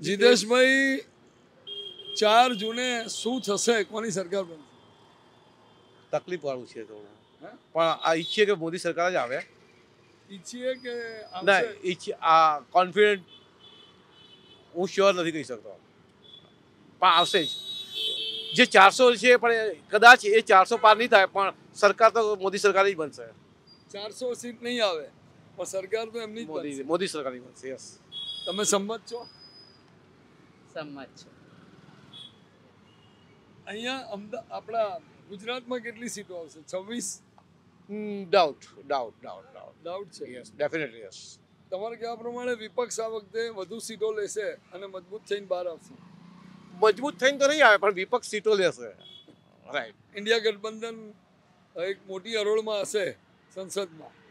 જીતેશભાઈ ચાર જૂને શું થશે કોની સરકાર બનશે તકલીફ વાળું છે થોડું પણ આ ઈચ્છીએ કે મોદી સરકાર જ આવે ઈચ્છીએ કે ના ઈચ્છી આ કોન્ફિડન્ટ હું શ્યોર નથી કહી શકતો પણ આવશે જ જે ચારસો છે પણ કદાચ એ ચારસો પાર નહીં થાય પણ સરકાર તો મોદી સરકાર જ બનશે ચારસો સીટ નહીં આવે પણ સરકાર તો એમની મોદી સરકારની બનશે યસ તમે સંમત છો સંમત છું અહીંયા અમદાવાદ આપણા ગુજરાતમાં કેટલી સીટો આવશે છવ્વીસ doubt doubt doubt doubt doubt છે યસ ડેફિનેટલી યસ તમારે કહેવા પ્રમાણે વિપક્ષ આ વખતે વધુ સીટો લેશે અને મજબૂત થઈને બહાર આવશે મજબૂત થઈને તો નહીં આવે પણ વિપક્ષ સીટો લેશે રાઈટ ઇન્ડિયા ગઠબંધન એક મોટી અરોળમાં હશે સંસદમાં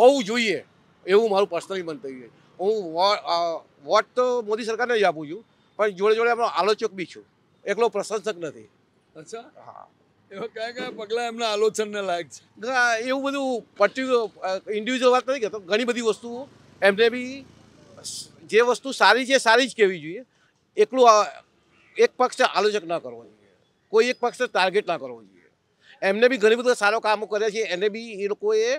હોવું જોઈએ એવું મારું પર્સનલી મન થઈ ગયું હું વોટ તો મોદી સરકારને જ આપું છું પણ જોડે જોડે આપણો આલોચક બી છું એકલો પ્રશંસક નથી અચ્છા હા એવા કયા કયા પગલાં એમના આલોચનને લાયક છે એવું બધું પર્ટિક્યુલર ઇન્ડિવિજ્યુઅલ વાત નથી કહેતો ઘણી બધી વસ્તુઓ એમને બી જે વસ્તુ સારી છે સારી જ કહેવી જોઈએ એકલું એક પક્ષે આલોચક ના કરવો જોઈએ કોઈ એક પક્ષે ટાર્ગેટ ના કરવો જોઈએ એમને બી ઘણી બધું સારા કામો કર્યા છે એને બી એ લોકોએ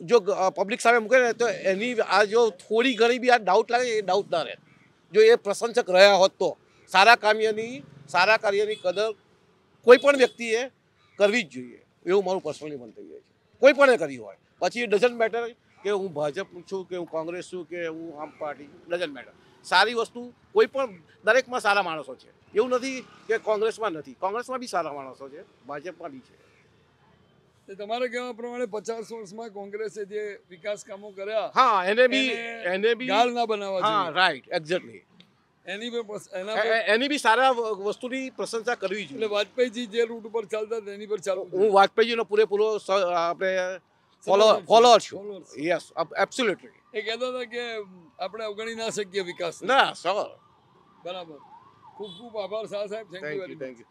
જો પબ્લિક સામે મૂકે ને તો એની આ જો થોડી ઘણી બી આ ડાઉટ લાગે એ ડાઉટ ના રહે જો એ પ્રશંસક રહ્યા હોત તો સારા કાર્યની સારા કાર્યની કદર કોઈ પણ વ્યક્તિએ કરવી જ જોઈએ એવું મારું પર્સનલી મંતવ્ય છે કોઈ પણ કરી હોય પછી ડઝન્ટ મેટર કે હું ભાજપ છું કે હું કોંગ્રેસ છું કે હું આમ પાર્ટી ડઝન્ટ મેટર સારી વસ્તુ કોઈ પણ દરેકમાં સારા માણસો છે એવું નથી કે કોંગ્રેસમાં નથી કોંગ્રેસમાં બી સારા માણસો છે ભાજપમાં બી છે તમારે કહેવા પ્રમાણે પચાસ વર્ષમાં કોંગ્રેસે જે વિકાસ કામો કર્યા હા એને બી એને બી ગાળ ના બનાવવા હા રાઈટ એક્ઝેક્ટલી એની એની બી સારા વસ્તુની પ્રશંસા કરવી જોઈએ એટલે વાજપેયીજી જે રૂટ ઉપર ચાલતા એની પર ચાલો હું વાજપેયીજીનો પૂરેપૂરો આપણે ફોલોઅર ફોલોઅર છું યસ એબ્સોલ્યુટલી એ કહેતા હતા કે આપણે અવગણી ના શકીએ વિકાસ ના સર બરાબર ખૂબ ખૂબ આભાર શાહ સાહેબ થેન્ક યુ થેન્ક યુ